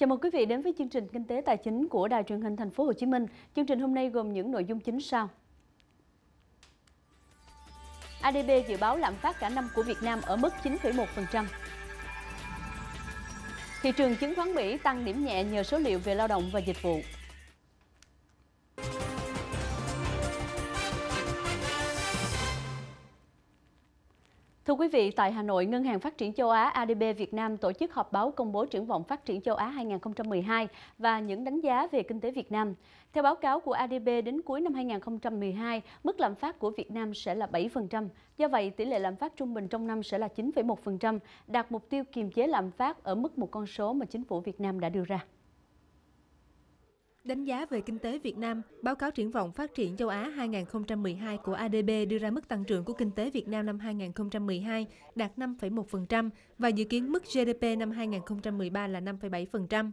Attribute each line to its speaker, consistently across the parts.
Speaker 1: Chào mừng quý vị đến với chương trình Kinh tế Tài chính của Đài truyền hình Thành phố Hồ Chí Minh. Chương trình hôm nay gồm những nội dung chính sau. ADB dự báo lạm phát cả năm của Việt Nam ở mức 9,1%. Thị trường chứng khoán Mỹ tăng điểm nhẹ nhờ số liệu về lao động và dịch vụ. Thưa quý vị, tại Hà Nội, Ngân hàng Phát triển Châu Á ADB Việt Nam tổ chức họp báo công bố triển vọng phát triển châu Á 2012 và những đánh giá về kinh tế Việt Nam. Theo báo cáo của ADB, đến cuối năm 2012, mức lạm phát của Việt Nam sẽ là 7%. Do vậy, tỷ lệ lạm phát trung bình trong năm sẽ là 9,1%, đạt mục tiêu kiềm chế lạm phát ở mức một con số mà chính phủ Việt Nam đã đưa ra.
Speaker 2: Đánh giá về kinh tế Việt Nam, báo cáo triển vọng phát triển châu Á 2012 của ADB đưa ra mức tăng trưởng của kinh tế Việt Nam năm 2012 đạt 5,1% và dự kiến mức GDP năm 2013 là 5,7%.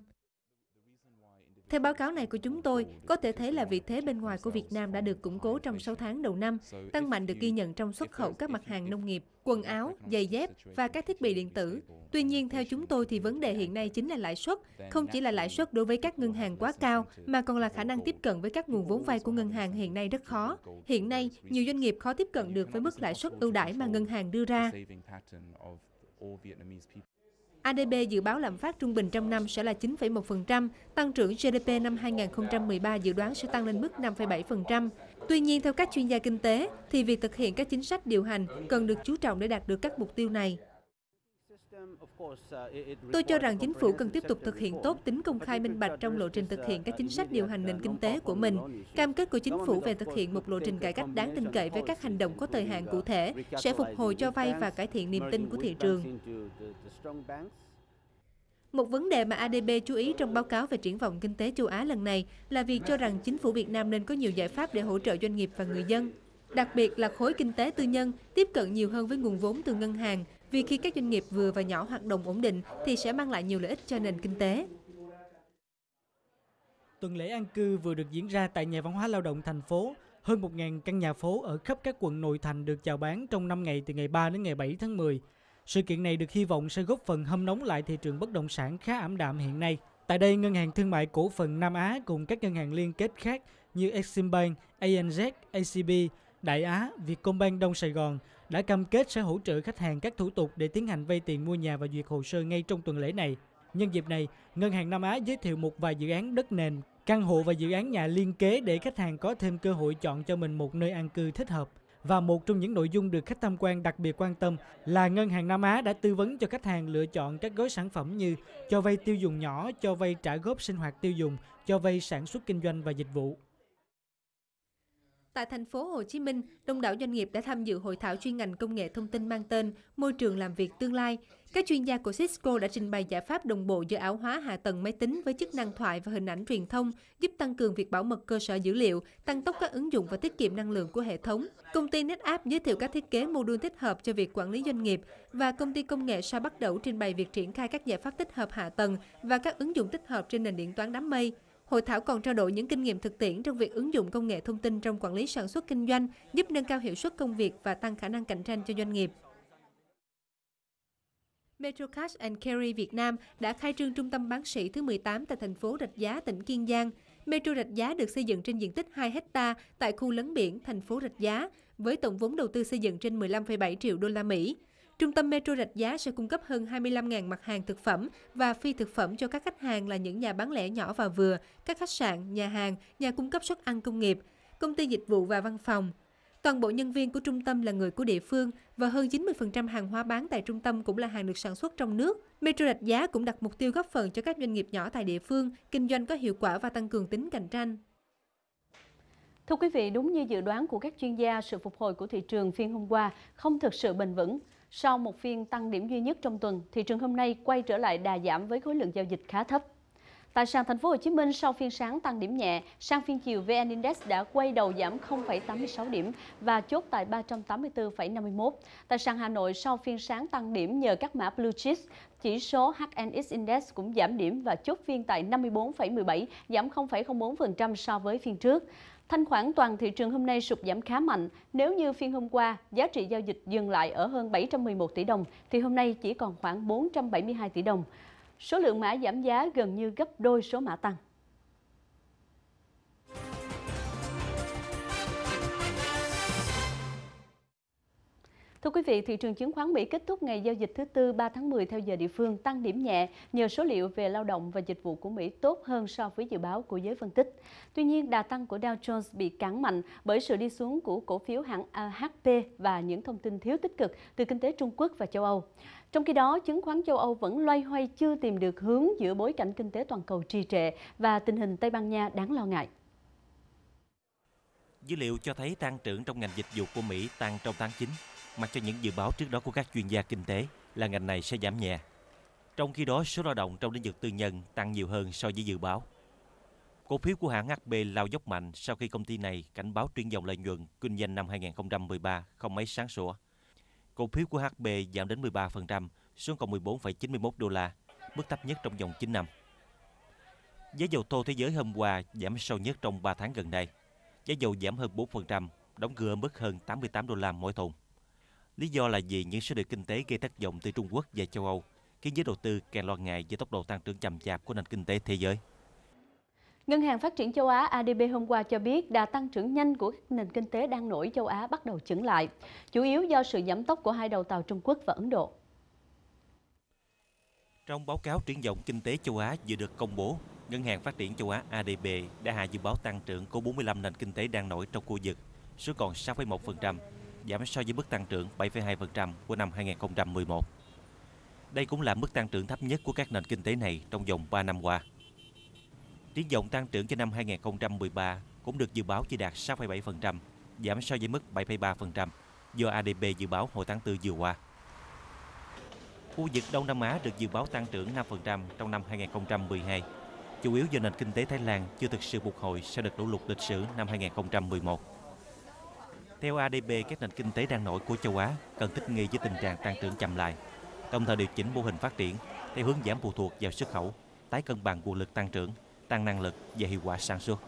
Speaker 2: Theo báo cáo này của chúng tôi, có thể thấy là vị thế bên ngoài của Việt Nam đã được củng cố trong 6 tháng đầu năm, tăng mạnh được ghi nhận trong xuất khẩu các mặt hàng nông nghiệp, quần áo, giày dép và các thiết bị điện tử. Tuy nhiên, theo chúng tôi thì vấn đề hiện nay chính là lãi suất, không chỉ là lãi suất đối với các ngân hàng quá cao, mà còn là khả năng tiếp cận với các nguồn vốn vay của ngân hàng hiện nay rất khó. Hiện nay, nhiều doanh nghiệp khó tiếp cận được với mức lãi suất ưu đãi mà ngân hàng đưa ra. ADB dự báo lạm phát trung bình trong năm sẽ là 9,1%, tăng trưởng GDP năm 2013 dự đoán sẽ tăng lên mức 5,7%. Tuy nhiên, theo các chuyên gia kinh tế, thì việc thực hiện các chính sách điều hành cần được chú trọng để đạt được các mục tiêu này. Tôi cho rằng chính phủ cần tiếp tục thực hiện tốt tính công khai minh bạch trong lộ trình thực hiện các chính sách điều hành nền kinh tế của mình. Cam kết của chính phủ về thực hiện một lộ trình cải cách đáng tin cậy với các hành động có thời hạn cụ thể sẽ phục hồi cho vay và cải thiện niềm tin của thị trường. Một vấn đề mà ADB chú ý trong báo cáo về triển vọng kinh tế châu Á lần này là việc cho rằng chính phủ Việt Nam nên có nhiều giải pháp để hỗ trợ doanh nghiệp và người dân. Đặc biệt là khối kinh tế tư nhân tiếp cận nhiều hơn với nguồn vốn từ ngân hàng, vì khi các doanh nghiệp vừa và nhỏ hoạt động ổn định thì sẽ mang lại nhiều lợi ích cho nền kinh tế.
Speaker 3: Tuần lễ an cư vừa được diễn ra tại Nhà văn hóa lao động thành phố. Hơn 1.000 căn nhà phố ở khắp các quận nội thành được chào bán trong 5 ngày từ ngày 3 đến ngày 7 tháng 10. Sự kiện này được hy vọng sẽ góp phần hâm nóng lại thị trường bất động sản khá ảm đạm hiện nay. Tại đây, Ngân hàng Thương mại Cổ phần Nam Á cùng các ngân hàng liên kết khác như Eximbank, ANZ, ACB, Đại Á, Vietcombank Đông Sài Gòn đã cam kết sẽ hỗ trợ khách hàng các thủ tục để tiến hành vay tiền mua nhà và duyệt hồ sơ ngay trong tuần lễ này. Nhân dịp này, Ngân hàng Nam Á giới thiệu một vài dự án đất nền, căn hộ và dự án nhà liên kế để khách hàng có thêm cơ hội chọn cho mình một nơi an cư thích hợp. Và một trong những nội dung được khách tham quan đặc biệt quan tâm là Ngân hàng Nam Á đã tư vấn cho khách hàng lựa chọn các gói sản phẩm như cho vay tiêu dùng nhỏ, cho vay trả góp sinh hoạt tiêu dùng, cho vay sản xuất kinh doanh và dịch vụ.
Speaker 2: Tại thành phố Hồ Chí Minh, đông đảo doanh nghiệp đã tham dự hội thảo chuyên ngành công nghệ thông tin mang tên Môi trường làm việc tương lai. Các chuyên gia của Cisco đã trình bày giải pháp đồng bộ giữa ảo hóa hạ tầng máy tính với chức năng thoại và hình ảnh truyền thông, giúp tăng cường việc bảo mật cơ sở dữ liệu, tăng tốc các ứng dụng và tiết kiệm năng lượng của hệ thống. Công ty NetApp giới thiệu các thiết kế mô đun tích hợp cho việc quản lý doanh nghiệp và công ty công nghệ sao bắt đầu trình bày việc triển khai các giải pháp tích hợp hạ tầng và các ứng dụng tích hợp trên nền điện toán đám mây. Hội thảo còn trao đổi những kinh nghiệm thực tiễn trong việc ứng dụng công nghệ thông tin trong quản lý sản xuất kinh doanh, giúp nâng cao hiệu suất công việc và tăng khả năng cạnh tranh cho doanh nghiệp. Metro Cash and Carry Việt Nam đã khai trương trung tâm bán sỉ thứ 18 tại thành phố Rạch Giá, tỉnh Kiên Giang. Metro Rạch Giá được xây dựng trên diện tích 2 hecta tại khu lấn biển thành phố Rạch Giá với tổng vốn đầu tư xây dựng trên 15,7 triệu đô la Mỹ. Trung tâm Metro Rạch Giá sẽ cung cấp hơn 25.000 mặt hàng thực phẩm và phi thực phẩm cho các khách hàng là những nhà bán lẻ nhỏ và vừa, các khách sạn, nhà hàng, nhà cung cấp suất ăn công nghiệp, công ty dịch vụ và văn phòng. Toàn bộ nhân viên của trung tâm là người của địa phương và hơn 90% hàng hóa bán tại trung tâm cũng là hàng được sản xuất trong nước. Metro Rạch Giá cũng đặt mục tiêu góp phần cho các doanh nghiệp nhỏ tại địa phương, kinh doanh có hiệu quả và tăng cường tính cạnh tranh. Thưa quý vị,
Speaker 1: đúng như dự đoán của các chuyên gia, sự phục hồi của thị trường phiên hôm qua không thực sự bền vững. Sau một phiên tăng điểm duy nhất trong tuần, thị trường hôm nay quay trở lại đà giảm với khối lượng giao dịch khá thấp. Tại sàn thành phố Hồ Chí Minh sau phiên sáng tăng điểm nhẹ, sang phiên chiều VN Index đã quay đầu giảm 0,86 điểm và chốt tại 384,51. Tại sàn Hà Nội sau phiên sáng tăng điểm nhờ các mã blue chips, chỉ số HNX Index cũng giảm điểm và chốt phiên tại 54,17, giảm 0,04% so với phiên trước. Thanh khoản toàn thị trường hôm nay sụt giảm khá mạnh. Nếu như phiên hôm qua giá trị giao dịch dừng lại ở hơn 711 tỷ đồng, thì hôm nay chỉ còn khoảng 472 tỷ đồng. Số lượng mã giảm giá gần như gấp đôi số mã tăng. Thưa quý vị, thị trường chứng khoán Mỹ kết thúc ngày giao dịch thứ tư 3 tháng 10 theo giờ địa phương tăng điểm nhẹ nhờ số liệu về lao động và dịch vụ của Mỹ tốt hơn so với dự báo của giới phân tích. Tuy nhiên, đà tăng của Dow Jones bị cản mạnh bởi sự đi xuống của cổ phiếu hãng HP và những thông tin thiếu tích cực từ kinh tế Trung Quốc và châu Âu. Trong khi đó, chứng khoán châu Âu vẫn loay hoay chưa tìm được hướng giữa bối cảnh kinh tế toàn cầu trì trệ và tình hình Tây Ban Nha đáng lo ngại.
Speaker 4: Dữ liệu cho thấy tăng trưởng trong ngành dịch vụ của Mỹ tăng trong tháng 9, mặc cho những dự báo trước đó của các chuyên gia kinh tế là ngành này sẽ giảm nhẹ. Trong khi đó, số lao động trong lĩnh vực tư nhân tăng nhiều hơn so với dự báo. Cổ phiếu của hãng HP lao dốc mạnh sau khi công ty này cảnh báo tuyên dòng lợi nhuận kinh doanh năm 2013 không mấy sáng sủa. Cổ phiếu của HP giảm đến 13%, xuống còn 14,91 đô la, mức thấp nhất trong vòng 9 năm. Giá dầu thô thế giới hôm qua giảm sâu nhất trong 3 tháng gần đây. Giá dầu giảm hơn 4%, đóng cửa mức hơn 88 đô la mỗi thùng. Lý do là vì những số liệu kinh tế gây tác động từ Trung Quốc và châu Âu, khiến giới đầu tư càng lo ngại về tốc độ tăng trưởng chậm chạp của nền kinh tế thế giới.
Speaker 1: Ngân hàng Phát triển Châu Á ADB hôm qua cho biết đà tăng trưởng nhanh của các nền kinh tế đang nổi châu Á bắt đầu chững lại, chủ yếu do sự giảm tốc của hai đầu tàu Trung Quốc và Ấn Độ.
Speaker 4: Trong báo cáo triển vọng kinh tế châu Á vừa được công bố, Ngân hàng Phát triển Châu Á ADB đã hạ dự báo tăng trưởng của 45 nền kinh tế đang nổi trong khu vực xuống còn 6,1%, giảm so với mức tăng trưởng 7,2% của năm 2011. Đây cũng là mức tăng trưởng thấp nhất của các nền kinh tế này trong vòng 3 năm qua. Triển vọng tăng trưởng cho năm 2013 cũng được dự báo chỉ đạt 6,7%, giảm so với mức 7,3% do ADB dự báo hồi tháng 4 vừa qua. Khu vực Đông Nam Á được dự báo tăng trưởng 5% trong năm 2012 chủ yếu do nền kinh tế Thái Lan chưa thực sự phục hồi sau đợt lũ lụt lịch sử năm 2011. Theo ADB, các nền kinh tế đang nổi của châu Á cần thích nghi với tình trạng tăng trưởng chậm lại, đồng thời điều chỉnh mô hình phát triển theo hướng giảm phụ thuộc vào xuất khẩu, tái cân bằng nguồn lực tăng trưởng, tăng năng lực và hiệu quả sản xuất.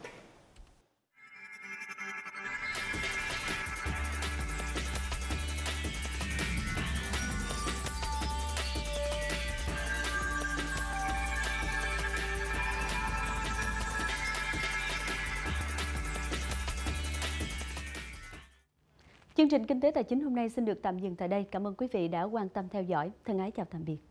Speaker 1: Chương trình Kinh tế Tài chính hôm nay xin được tạm dừng tại đây. Cảm ơn quý vị đã quan tâm theo dõi. Thân ái chào tạm biệt.